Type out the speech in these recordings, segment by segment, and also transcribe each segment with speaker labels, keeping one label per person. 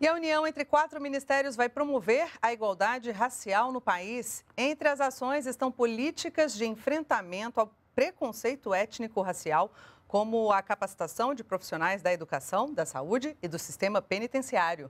Speaker 1: E a união entre quatro ministérios vai promover a igualdade racial no país. Entre as ações estão políticas de enfrentamento ao preconceito étnico-racial, como a capacitação de profissionais da educação, da saúde e do sistema
Speaker 2: penitenciário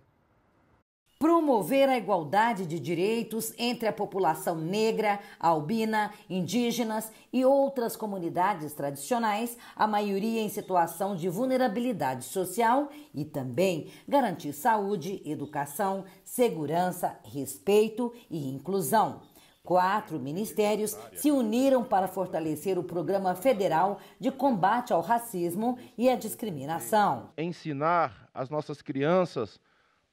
Speaker 2: promover a igualdade de direitos entre a população negra, albina, indígenas e outras comunidades tradicionais, a maioria em situação de vulnerabilidade social, e também garantir saúde, educação, segurança, respeito e inclusão. Quatro ministérios se uniram para fortalecer o Programa Federal de Combate ao Racismo e à Discriminação.
Speaker 3: Ensinar as nossas crianças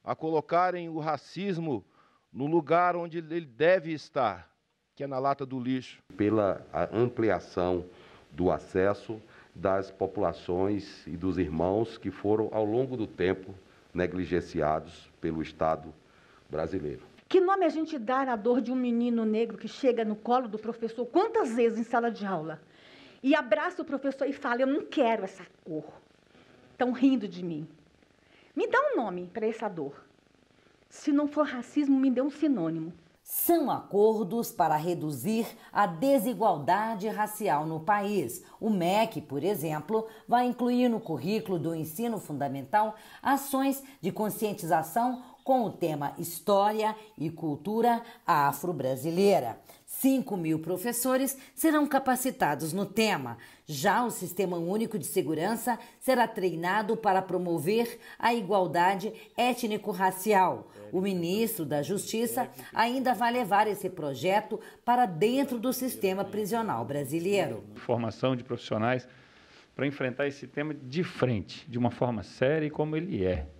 Speaker 3: a colocarem o racismo no lugar onde ele deve estar,
Speaker 4: que é na lata do lixo. Pela ampliação do acesso das populações e dos irmãos que foram, ao longo do tempo, negligenciados pelo Estado brasileiro.
Speaker 5: Que nome a gente dá à dor de um menino negro que chega no colo do professor quantas vezes em sala de aula e abraça o professor e fala: Eu não quero essa cor. Estão rindo de mim. Me dá um nome
Speaker 2: para essa dor. Se não for racismo, me dê um sinônimo. São acordos para reduzir a desigualdade racial no país. O MEC, por exemplo, vai incluir no currículo do ensino fundamental ações de conscientização com o tema História e Cultura Afro-Brasileira. 5 mil professores serão capacitados no tema. Já o Sistema Único de Segurança será treinado para promover a igualdade étnico-racial. O ministro da Justiça ainda vai levar esse projeto para dentro do sistema prisional brasileiro.
Speaker 5: Formação de profissionais para enfrentar esse tema de frente, de uma forma séria e como ele é.